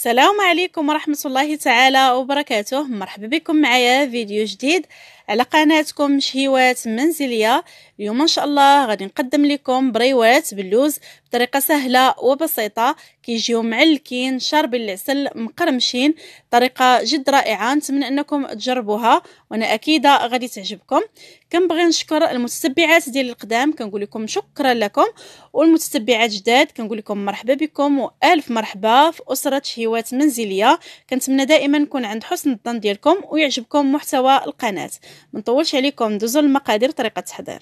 السلام عليكم ورحمة الله تعالى وبركاته مرحبا بكم معايا فيديو جديد على قناتكم شهيوات منزلية اليوم ان شاء الله غادي نقدم لكم بريوات باللوز بطريقة سهلة وبسيطة كيجيو معلكين شارب العسل مقرمشين طريقه جد رائعه نتمنى انكم تجربوها وانا اكيده غادي تعجبكم كنبغي نشكر المتتبعات ديال القدام كنقول لكم شكرا لكم والمتتبعات جداد كنقول لكم مرحبا بكم والف مرحبا في اسره شهوات منزليه كنتمنى دائما نكون عند حسن الظن ديالكم ويعجبكم محتوى القناه ما نطولش عليكم دوزوا المقادير طريقه التحضير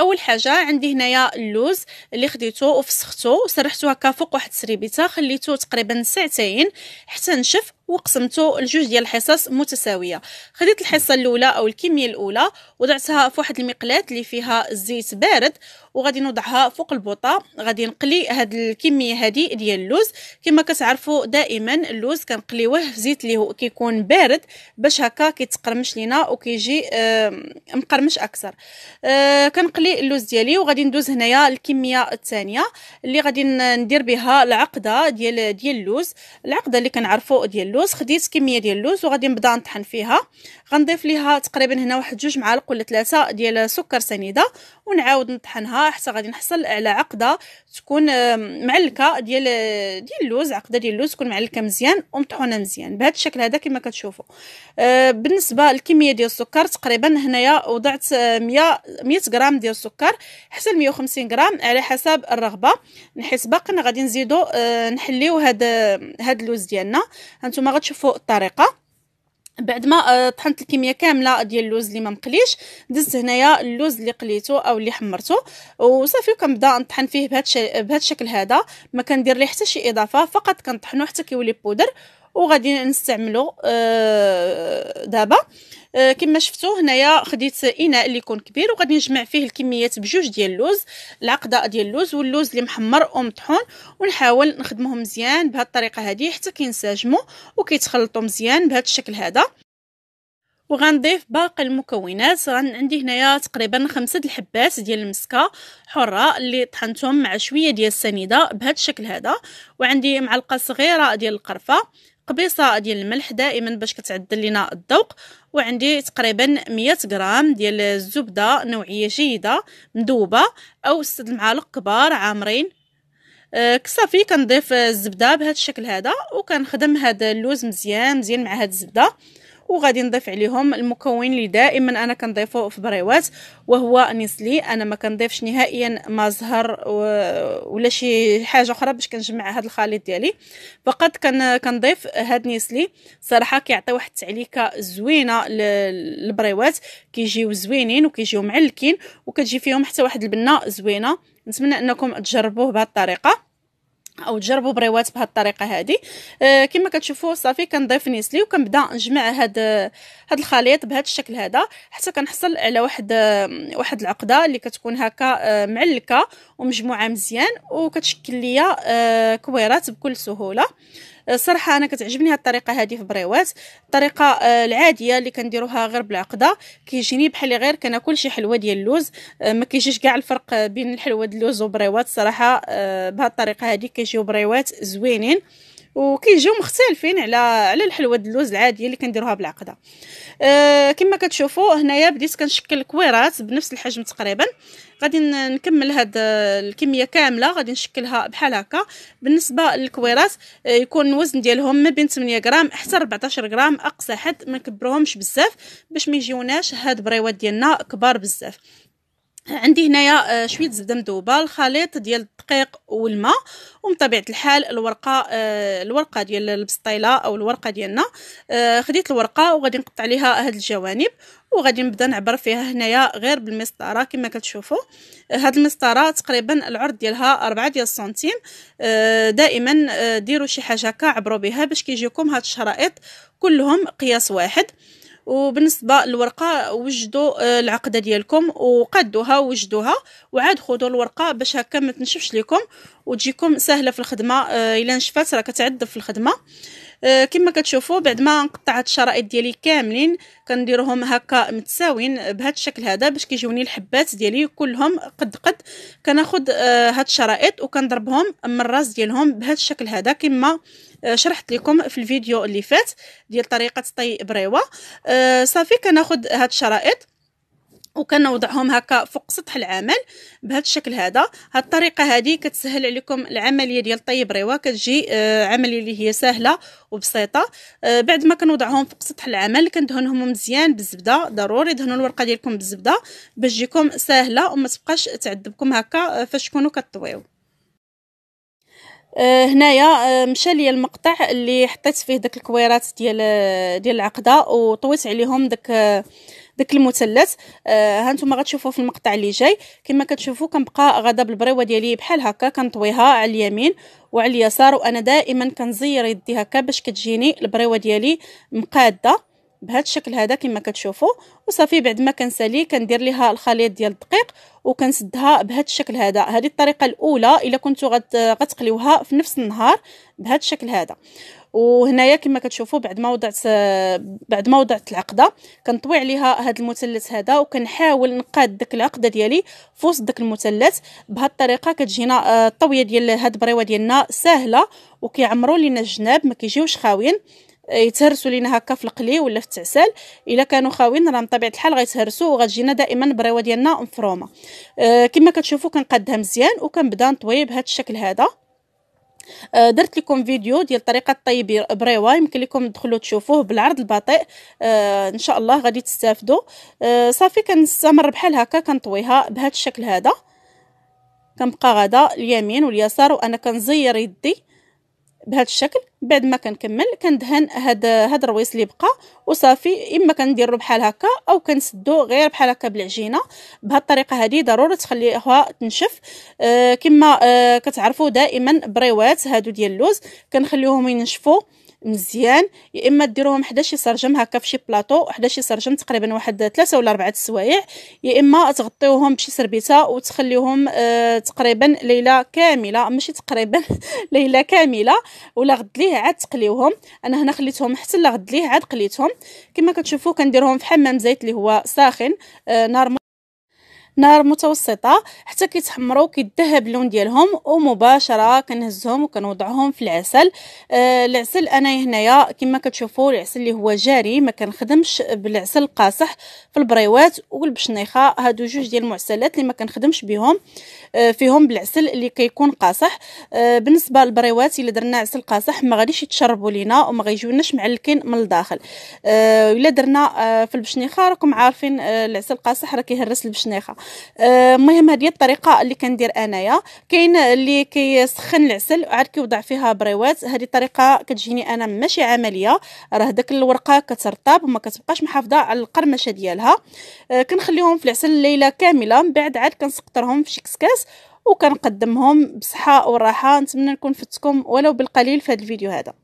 اول حاجه عندي هنايا اللوز اللي خديته وفسخته وسرحته هكا فوق واحد السريبيته خليته تقريبا ساعتين حتى نشف وقسمته لجوج ديال الحصص متساويه خديت الحصه الاولى او الكميه الاولى وضعتها في واحد المقلاه اللي فيها الزيت بارد وغادي نوضعها فوق البوطه غادي نقلي هاد الكميه هادي ديال اللوز كما كتعرفوا دائما اللوز كنقليوه في زيت اللي هو كيكون بارد باش هكا كيتقرمش لينا وكيجي مقرمش اكثر آه، كنقلي اللوز ديالي وغادي ندوز هنايا الكميه الثانيه اللي غادي ندير بها العقده ديال ديال اللوز العقده اللي كنعرفوا ديال اللوز اللوز خديت كميه ديال اللوز وغادي نبدا نطحن فيها غنضيف ليها تقريبا هنا واحد جوج معالق ولا ثلاثه ديال سكر سنيده ونعاود نطحنها حتى غادي نحصل على عقده تكون معلكه ديال ديال اللوز عقده ديال اللوز تكون معلكه مزيان ومطحونه مزيان بهذا الشكل هذا كما كتشوفوا آه، بالنسبه للكميه ديال السكر تقريبا هنايا وضعت 100 100 غرام ديال السكر حتى 150 غرام على حسب الرغبه نحيت باقي غادي نزيدو آه، نحليو هاد هاد اللوز ديالنا هانتوما غتشوفوا الطريقه بعد ما آه، طحنت الكميه كامله ديال اللوز اللي ما مقليش دزت هنايا اللوز اللي قليته او اللي حمرته وصافي وكنبدا نطحن فيه بهذا بهذا الشكل هذا ما كندير ليه حتى شي اضافه فقط كنطحنو حتى كيولي بودر وغادي نستعملو آه، دابا آه، كما شفتوا هنايا خديت اناء اللي يكون كبير وغادي نجمع فيه الكميات بجوج ديال اللوز العقده ديال اللوز واللوز اللي محمر ومطحون ونحاول نخدمهم مزيان بهذه الطريقه هذه حتى كينسجموا وكيتخلطوا مزيان بهذا الشكل هذا وغنضيف باقي المكونات عندي هنايا تقريبا خمسة الحبات ديال المسكه حره اللي طحنتهم مع شويه ديال السنيده بهذا الشكل هذا وعندي معلقه صغيره ديال القرفه قبيصه ديال الملح دائما باش كتعدل لينا الذوق وعندي تقريبا 100 غرام ديال الزبده نوعيه جيده مذوبه او 6 معالق كبار عامرين آه، صافي كنضيف الزبده بهذا الشكل هذا وكنخدم هذا اللوز مزيان مزيان مع هاد الزبده وغادي نضيف عليهم المكون اللي دائما انا كنضيفه في بريوات وهو نيسلي انا ما كنضيفش نهائيا ما زهر ولا شي حاجه اخرى باش كنجمع هذا الخليط ديالي فقط كنضيف هذا نسلي صراحه كيعطي واحد التعليكه زوينه للبريوات كيجيو زوينين وكيجيو معلكين وكتجي فيهم حتى واحد البنه زوينه نتمنى انكم تجربوه بهذه الطريقه او تجربوا بريوات بهذه الطريقه هذه أه كما كتشوفوا صافي كنضيف نيسلي وكنبدا نجمع هاد هاد الخليط بهذا الشكل هذا حتى كنحصل على واحد واحد العقده اللي كتكون هكا آه، معلكه ومجموعه مزيان وكتشكل ليا آه، كويرات بكل سهوله آه، صراحه انا كتعجبني هذه الطريقه هذه في بريوات الطريقه آه، العاديه اللي كنديروها غير بالعقده كيجيني بحال غير كناكل شي حلوه ديال اللوز آه، ما كيجيش كاع الفرق بين الحلوه ديال اللوز وبريوات صراحه بهذه الطريقه هذه كيجيو بريوات زوينين وكيجيو مختلفين على على الحلوه ديال اللوز العاديه اللي كنديروها بالعقده أه كما كتشوفوا هنايا بديت كنشكل كويرات بنفس الحجم تقريبا غادي نكمل هاد آه، الكميه كامله غادي نشكلها بحال هكا بالنسبه للكويرات آه، يكون الوزن ديالهم ما بين 8 غرام حتى 14 غرام اقصى حد ما نكبروهمش بزاف باش ما يجيوناش هاد بريوات ديالنا كبار بزاف عندي هنايا آه، شويه زبده مذوبه الخليط ديال الدقيق والماء ومن الحال الورقه آه، الورقه ديال البسطيله او الورقه ديالنا آه، خديت الورقه وغادي نقطع ليها هاد الجوانب وغادي نبدا نعبر فيها هنايا غير بالمسطره كما كتشوفوا هاد المسطره تقريبا العرض ديالها 4 ديال السنتيم دائما ديروا شي حاجه هكا عبروا بها باش كيجيكم هاد الشرائط كلهم قياس واحد وبالنسبه للورقه وجدوا آه، العقده ديالكم وقدوها وجدوها وعاد خذوا الورقه باش هكا ما تنشفش لكم وتجيكم سهله في الخدمه آه، الا نشفات راه كتعذب في الخدمه أه، كما كتشوفوا بعد ما نقطع هاد الشرائط ديالي كاملين كنديرهم هكا متساوين بهذا الشكل هذا باش كيجيوني الحبات ديالي كلهم قد قد كناخد أه، هاد الشرائط وكنضربهم من الراس ديالهم بهذا الشكل هذا كما أه، شرحت لكم في الفيديو اللي فات ديال طريقه طي بريوه صافي كناخد هاد الشرائط وكنوضعهم هكا فوق سطح العمل بهذا الشكل هذا هاد الطريقه هذه كتسهل عليكم العمليه ديال طيب ريوه كتجي آه عمليه اللي هي سهله وبسيطه آه بعد ما كنوضعهم فوق سطح العمل كندهنهم مزيان بالزبده ضروري دهنوا الورقه ديالكم بالزبده باش تجيكم سهله وما تبقاش تعذبكم هكا آه، فاش تكونوا كطويو آه، هنايا آه، مشى ليا المقطع اللي حطيت فيه داك الكويرات ديال ديال العقده وطويت عليهم داك داك المثلث آه، ها هانتوما غتشوفوه في المقطع اللي جاي كما كتشوفوا كنبقى غدا بالبريوه ديالي بحال هكا كنطويها على اليمين وعلى اليسار وانا دائما كنزير يدي هكا باش كتجيني البريوه ديالي مقاده بهذا الشكل هذا كما كتشوفوا وصافي بعد ما كنسالي كندير ليها الخليط ديال الدقيق وكنسدها بهذا الشكل هذا هذه الطريقه الاولى الا كنتو غتقليوها في نفس النهار بهذا الشكل هذا وهنايا كما كتشوفوا بعد ما وضعت بعد ما وضعت العقده كنطوي عليها هذا المثلث هذا وكنحاول نقاد ديك العقده ديالي في وسط المثلث بهاد الطريقه كتجينا آه، الطويه ديال هاد البريوه ديالنا سهله وكيعمروا لينا الجناب ما كيجيوش خاويين آه، يتهرسوا لينا هكا في القلي ولا في التعسال الا كانوا خاويين راه بطبيعه الحال غيتهرسوا وغتجينا دائما البريوه ديالنا مفرومه أه كما كتشوفوا كنقادها مزيان وكنبدا نطوي بهذا الشكل هذا آه، درت لكم فيديو ديال طريقه طيبي بريوا يمكن لكم تدخلوا تشوفوه بالعرض البطيء آه، ان شاء الله غادي تستافدوا آه، صافي كنستمر بحال هكا كنطويها بهذا الشكل هذا كنبقى غادا اليمين واليسار وانا كنزير يدي بهذا الشكل بعد ما كنكمل كندهن هاد هاد الرويس اللي بقى وصافي اما كنديرو بحال هكا او كنسدو غير بحال هكا بالعجينه بهاد الطريقه هادي ضروري تخليها تنشف آه كما آه كتعرفوا دائما بريوات هادو ديال اللوز كنخليوهم ينشفوا مزيان يا اما ديروهم حدا شي سرجم هكا فشي بلاطو حدا شي سرجم تقريبا واحد ثلاثة ولا أربعة السوايع يا اما تغطيوهم بشي سربيته وتخليهم آه تقريبا ليله كامله ماشي تقريبا ليله كامله ولا غد ليه عاد تقليوهم انا هنا خليتهم حتى لغد ليه عاد قليتهم كما كتشوفوا كنديرهم في حمام زيت اللي هو ساخن آه نار نار متوسطه حتى كيتحمروا كيتذهب اللون ديالهم ومباشره كنهزهم وكنوضعهم في العسل آه العسل انا هنايا كما كتشوفوا العسل اللي هو جاري ما كنخدمش بالعسل القاصح في البريوات والبشنيخه هادو جوج ديال المعسلات اللي ما كنخدمش بهم آه، فيهم بالعسل اللي كيكون قاصح آه، بالنسبه للبريوات الا درنا عسل قاصح ما غاديش يتشربوا لينا وما غيجيوناش معلكين من الداخل آه، الا درنا في البشنيخه راكم عارفين العسل القاصح راه كيهرس البشنيخه آه، المهم هذه الطريقه اللي كندير انايا كاين اللي كيسخن العسل وعاد كيوضع فيها بريوات هذه الطريقه كتجيني انا ماشي عمليه راه داك الورقه كترطب وما كتبقاش محافظه على القرمشه ديالها أه كنخليهم في العسل ليله كامله من بعد عاد كنسقطرهم في شي كسكاس وكنقدمهم بصحه وراحه نتمنى نكون فدتكم ولو بالقليل في هذا الفيديو هذا